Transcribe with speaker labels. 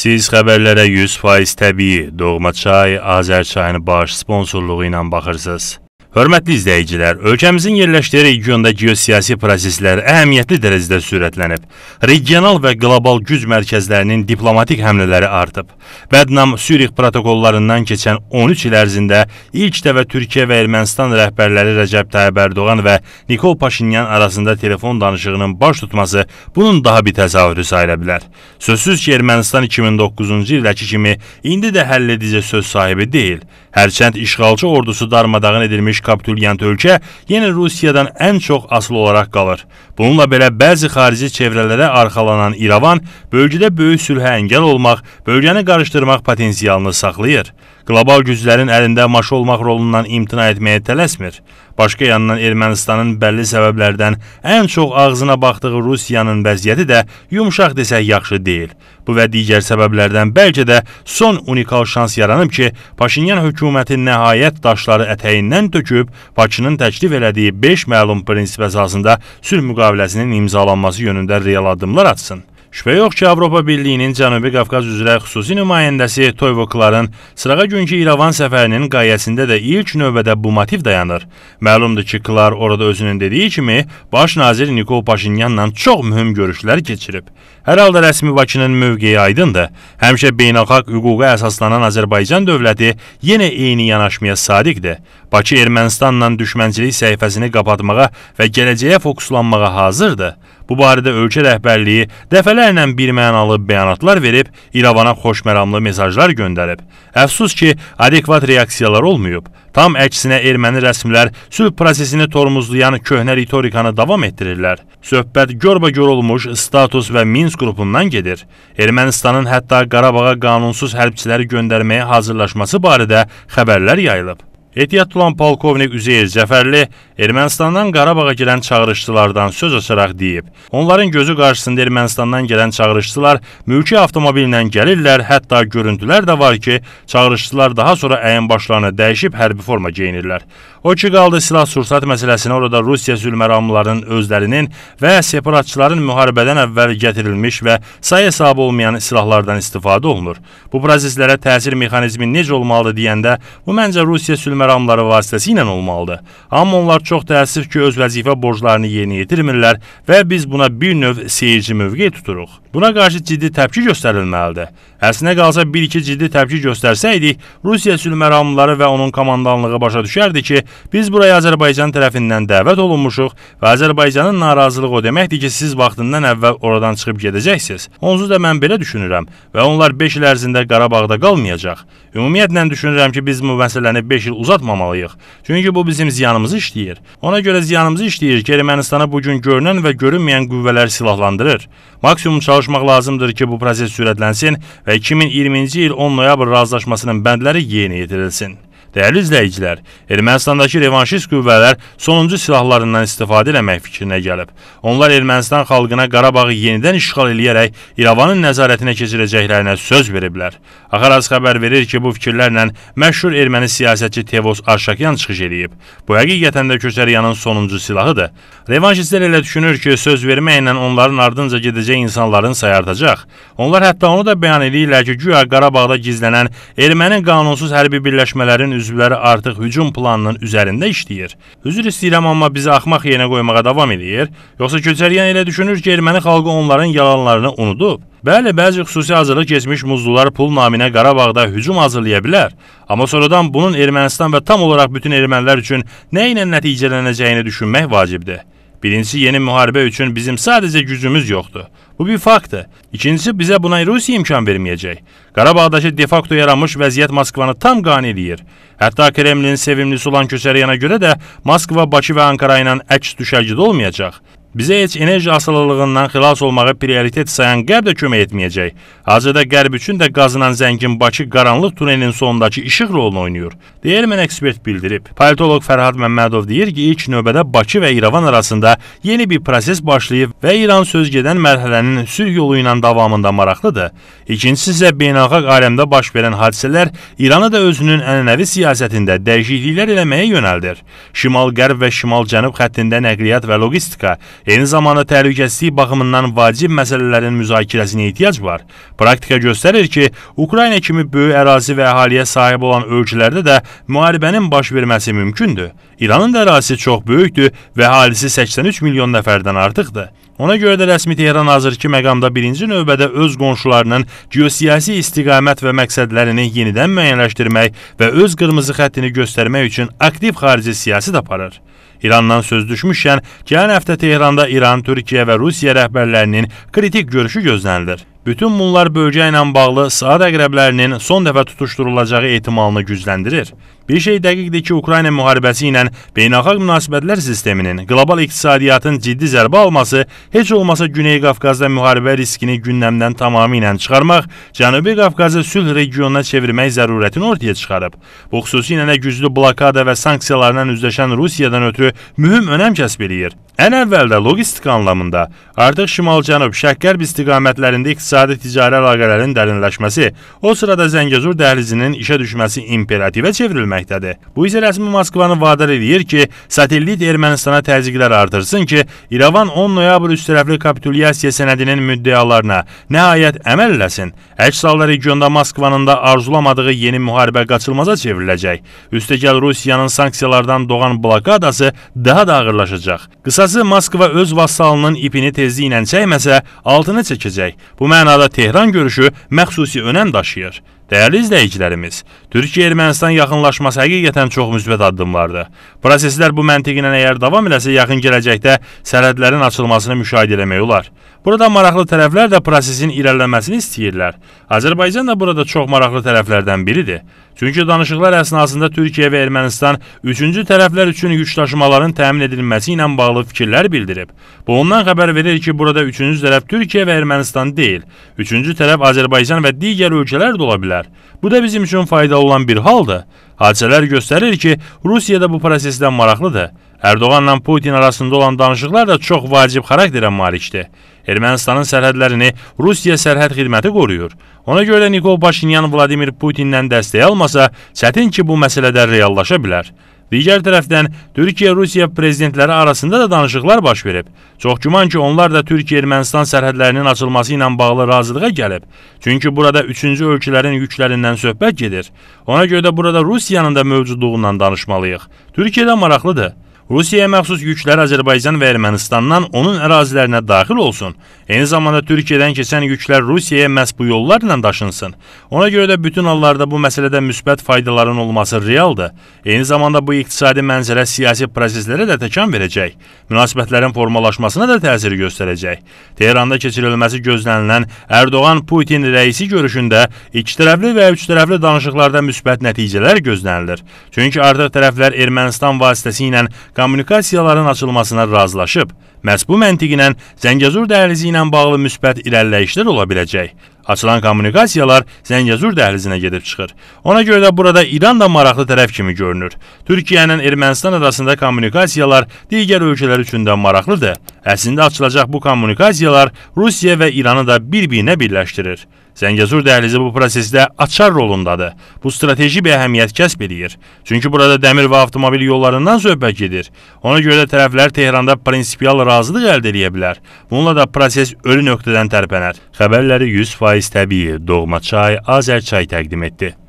Speaker 1: Siz xəbərlərə 100% təbii Doğma Çay Azərçayın baş sponsorluğu ilə baxırsınız. Hörmətli izləyicilər, ölkəmizin yerləşdiyi regionda geosiyasi proseslər əhəmiyyətli dərəcədə sürətlənib. Regional və qlobal güc mərkəzlərinin diplomatik həmlələri artıb. Bədnam Sürix protokollarından keçən 13 il ərzində ilk dəfə Türkiyə və Ermənistan rəhbərləri Rəcəb Tayyib Ərdoğan və Nikol Paşinyan arasında telefon danışığının baş tutması bunun daha bir təsavvürü sayıla bilər. Sözsüz ki, Ermənistan 2009-cu ildəki kimi indi də həll edici söz sahibi deyil. Hərçənd işğalçı ordusu darmadağın edilmiş edilmiş kapitulyant ölkə yenə Rusiyadan ən çox asılı olaraq qalır. Bununla belə bəzi xarici çevrələrə arxalanan İrəvan bölgədə böyük sülhə əngəl olmaq, bölgəni qarışdırmaq potensialını saxlayır. Qlobal güclərin əlində maşı olmaq rolundan imtina etməyə tələsmir. Başqa yandan Ermənistanın bəlli səbəblərdən ən çox ağzına baxdığı Rusiyanın vəziyyəti də yumşaq desək yaxşı deyil. Bu və digər səbəblərdən bəlkə də son unikal şans yaranıb ki, Paşinyan hökuməti nəhayət daşları ətəyindən töküb Bakının təklif elədiyi 5 məlum prinsip əsasında sülh müqaviləsinin imzalanması yönündə real addımlar atsın. Şübhə yox ki, Avropa Birliyinin Cənubi Qafqaz üzrə xüsusi nümayəndəsi Toyvo Kların sırağa günkü İrəvan səfərinin qayəsində də ilk növbədə bu motiv dayanır. Məlumdur ki, Klar orada özünün dediyi kimi baş nazir Nikol Paşinyanla çox mühüm görüşlər keçirib. Hər halda rəsmi Bakının mövqeyi aydındır. Həmişə beynəlxalq hüquqa əsaslanan Azərbaycan dövləti yenə eyni yanaşmaya sadiqdir. Bakı Ermənistanla düşmənçilik səhifəsini qapatmağa və gələcəyə fokuslanmağa hazırdır. Bu barədə ölkə rəhbərliyi dəfələrlə birmənalı bəyanatlar verib, İrəvana xoşməramlı mesajlar göndərib. Əfsus ki, adekvat reaksiyalar olmayıb. Tam əksinə erməni rəsmilər sülh prosesini tormuzlayan köhnə ritorikanı davam etdirirlər. Söhbət görbə-gör olmuş status və Minsk qrupundan gedir. Ermənistanın hətta Qarabağa qanunsuz hərbçiləri göndərməyə hazırlaşması barədə xəbərlər yayılıb. Ehtiyatlı olan polkovnik Üzeyir Zəfərli Ermənistandan Qarabağa gələn çağırışçılardan söz açaraq deyib. Onların gözü qarşısında Ermənistandan gələn çağırışçılar mülki avtomobillə gəlirlər, hətta görüntülər də var ki, çağırışçılar daha sonra əyin başlarını dəyişib hərbi forma geyinirlər. O ki qaldı silah-sursat məsələsinə orada Rusiya zülməramlılarının özlərinin və separatçıların müharibədən əvvəl gətirilmiş və say hesabı olmayan silahlardan istifadə olunur. Bu proseslərə təsir mexanizmi necə olmalıdır deyəndə, bu məncə Rusiya sülmə məramları vasitəsilə olmalıdır. Amma onlar çox təəssüf ki, öz vəzifə borclarını yerinə yetirmirlər və biz buna bir növ seyirci mövqe tuturuq. Buna qarşı ciddi təpki göstərilməlidir. Əslinə qalsa 1-2 ciddi təpki göstərsəydik, Rusiya sülh məramlıları və onun komandanlığı başa düşərdi ki, biz buraya Azərbaycan tərəfindən dəvət olunmuşuq və Azərbaycanın narazılığı o deməkdir ki, siz vaxtından əvvəl oradan çıxıb gedəcəksiniz. Onsuz da mən belə düşünürəm və onlar 5 il ərzində Qarabağda qalmayacaq. Ümumiyyətlə düşünürəm ki, biz bu məsələni 5 il uzatmayacağıq uzatmamalıyıq. Çünki bu bizim ziyanımızı işləyir. Ona görə ziyanımızı işləyir ki, Ermənistana bu gün görünən və görünməyən qüvvələr silahlandırır. Maksimum çalışmaq lazımdır ki, bu proses sürətlənsin və 2020-ci il 10 noyabr razılaşmasının bəndləri yerinə yetirilsin. Dəyərli izləyicilər, Ermənistandakı revanşist qüvvələr sonuncu silahlarından istifadə etmək fikrinə gəlib. Onlar Ermənistan xalqına Qarabağı yenidən işğal eləyərək İrəvanın nəzarətinə keçirəcəklərinə söz veriblər. Axaraz xəbər verir ki, bu fikirlərlə məşhur erməni siyasətçi Tevos Arşakyan çıxış eləyib. Bu həqiqətən də köçəriyanın sonuncu silahıdır. Revanşistlər elə düşünür ki, söz verməklə onların ardınca gedəcək insanların sayı artacaq. Onlar hətta onu da bəyan eləyirlər ki, güya Qarabağda gizlənən erməni qanunsuz hərbi birləşmələrin üzvləri artıq hücum planının üzərində işləyir. Üzr istəyirəm, amma bizi axmaq yerinə qoymağa davam edir. Yoxsa köçəriyən elə düşünür ki, erməni xalqı onların yalanlarını unudub. Bəli, bəzi xüsusi hazırlıq keçmiş muzlular pul naminə Qarabağda hücum hazırlaya bilər, amma sonradan bunun Ermənistan və tam olaraq bütün ermənilər üçün nə ilə nəticələnəcəyini düşünmək vacibdir. Birincisi yeni müharibə üçün bizim sadəcə gücümüz yoxdur. Bu bir faktdır. İkincisi bizə buna Rusiya imkan verməyəcək. Qarabağdakı defakto yaranmış vəziyyət Moskvanı tam qane eləyir. Hətta Kremlin sevimlisi olan Köçəryanə görə də Moskva Bakı və Ankara ilə əks düşərgədə olmayacaq. Bizə heç enerji asılılığından xilas olmağı prioritet sayan Qərb də kömək etməyəcək. Hazırda Qərb üçün də qazınan zəngin Bakı qaranlıq tunelinin sonundakı işıq rolunu oynayır, deyər mən ekspert bildirib. Politoloq Fərhad Məmmədov deyir ki, ilk növbədə Bakı və İrəvan arasında yeni bir proses başlayıb və İran söz gedən mərhələnin sülh yolu ilə davamında maraqlıdır. İkincisi isə beynəlxalq aləmdə baş verən hadisələr İranı da özünün ənənəvi siyasətində dəyişikliklər eləməyə yönəldir. Şimal-qərb və şimal-cənub xəttində nəqliyyat və logistika Eyni zamanda təhlükəsizlik baxımından vacib məsələlərin müzakirəsinə ehtiyac var. Praktika göstərir ki, Ukrayna kimi böyük ərazi və əhaliyə sahib olan ölkələrdə də müharibənin baş verməsi mümkündür. İranın da ərazisi çox böyükdür və əhalisi 83 milyon nəfərdən artıqdır. Ona görə də rəsmi Tehran hazırki məqamda birinci növbədə öz qonşularının geosiyasi istiqamət və məqsədlərini yenidən müəyyənləşdirmək və öz qırmızı xəttini göstərmək üçün aktiv xarici siyasət aparır. İrandan söz düşmüşkən, gələn həftə Tehranda İran, Türkiyə və Rusiya rəhbərlərinin kritik görüşü gözlənilir. Bütün bunlar bölgə ilə bağlı saat əqrəblərinin son dəfə tutuşdurulacağı ehtimalını gücləndirir. Bir şey dəqiqdir ki, Ukrayna müharibəsi ilə beynəlxalq münasibətlər sisteminin, qlobal iqtisadiyyatın ciddi zərbə alması, heç olmasa Güney Qafqazda müharibə riskini gündəmdən tamamilə çıxarmaq, Cənubi Qafqazı sülh regionuna çevirmək zərurətini ortaya çıxarıb. Bu xüsusilə də güclü blokada və sanksiyalarla üzləşən Rusiyadan ötürü mühüm önəm kəsb eləyir. Ən əvvəldə logistik anlamında artıq şimal-cənub, şərq-qərb istiqamətlərində iqtisadi-ticari əlaqələrin dərinləşməsi, o sırada Zəngəzur dəhlizinin işə düşməsi imperativə çevrilmək etməkdədir. Bu isə rəsmi Moskvanı vadar eləyir ki, satellit Ermənistana təzyiqlər artırsın ki, İrəvan 10 noyabr üçtərəfli kapitulyasiya sənədinin müddəalarına nəhayət əməl eləsin. Əks halda regionda Moskvanın da arzulamadığı yeni müharibə qaçılmaza çevriləcək. Üstəgəl Rusiyanın sanksiyalardan doğan blokadası daha da ağırlaşacaq. Qısası Moskva öz vasalının ipini tezliyi ilə çəkməsə, altını çəkəcək. Bu mənada Tehran görüşü məxsusi önəm daşıyır. Dəyərli izləyicilərimiz, Türkiyə-Ermənistan yaxınlaşması həqiqətən çox müsbət addımlardır. Proseslər bu məntiqlə əgər davam eləsə, yaxın gələcəkdə sərhədlərin açılmasını müşahidə eləmək olar. Burada maraqlı tərəflər də prosesin irəliləməsini istəyirlər. Azərbaycan da burada çox maraqlı tərəflərdən biridir. Çünki danışıqlar əsnasında Türkiyə və Ermənistan üçüncü tərəflər üçün yükdaşımaların təmin edilməsi ilə bağlı fikirlər bildirib. Bu ondan xəbər verir ki, burada üçüncü tərəf Türkiyə və Ermənistan deyil, üçüncü tərəf Azərbaycan və digər ölkələr də ola bilər. Bu da bizim üçün faydalı olan bir haldır. Hadisələr göstərir ki, Rusiya da bu prosesdən maraqlıdır. Erdoğanla Putin arasında olan danışıqlar da çox vacib xarakterə malikdir. Ermənistanın sərhədlərini Rusiya sərhəd xidməti qoruyur. Ona görə Nikol Paşinyan Vladimir Putindən dəstək almasa, çətin ki, bu məsələdə reallaşa bilər. Digər tərəfdən Türkiyə-Rusiya prezidentləri arasında da danışıqlar baş verib. Çox güman ki, onlar da Türkiyə-Ermənistan sərhədlərinin açılması ilə bağlı razılığa gəlib. Çünki burada üçüncü ölkələrin yüklərindən söhbət gedir. Ona görə də burada Rusiyanın da mövcudluğundan danışmalıyıq. Türkiyə də maraqlıdır. Rusiyaya məxsus yüklər Azərbaycan və Ermənistandan onun ərazilərinə daxil olsun. Eyni zamanda Türkiyədən keçən yüklər Rusiyaya məhz bu yollarla daşınsın. Ona görə də bütün hallarda bu məsələdə müsbət faydaların olması realdır. Eyni zamanda bu iqtisadi mənzərə siyasi proseslərə də təkan verəcək, münasibətlərin formalaşmasına da təsir göstərəcək. Tehranda keçirilməsi gözlənilən Ərdoğan-Putin rəisi görüşündə iki tərəfli və üç tərəfli danışıqlarda müsbət nəticələr gözlənilir. Çünki artıq tərəflər Ermənistan vasitəsi ilə kommunikasiyaların açılmasına razılaşıb. Məhz bu məntiqlə Zəngəzur dəhlizi ilə bağlı müsbət irəliləyişlər ola biləcək. Açılan kommunikasiyalar Zəngəzur dəhlizinə gedib çıxır. Ona görə də burada İran da maraqlı tərəf kimi görünür. Türkiyənin Ermənistan arasında kommunikasiyalar digər ölkələr üçün də maraqlıdır. Əslində açılacaq bu kommunikasiyalar Rusiya və İranı da bir-birinə birləşdirir. Zəngəzur dəhlizi bu prosesdə açar rolundadır. Bu strateji bir əhəmiyyət kəsb edir. Çünki burada dəmir və avtomobil yollarından söhbət gedir. Ona görə də tərəflər Tehranda prinsipial razılıq əldə edə bilər. Bununla da proses ölü nöqtədən tərpənər. Xəbərləri 100% təbii Doğma Çay Azər Çay təqdim etdi.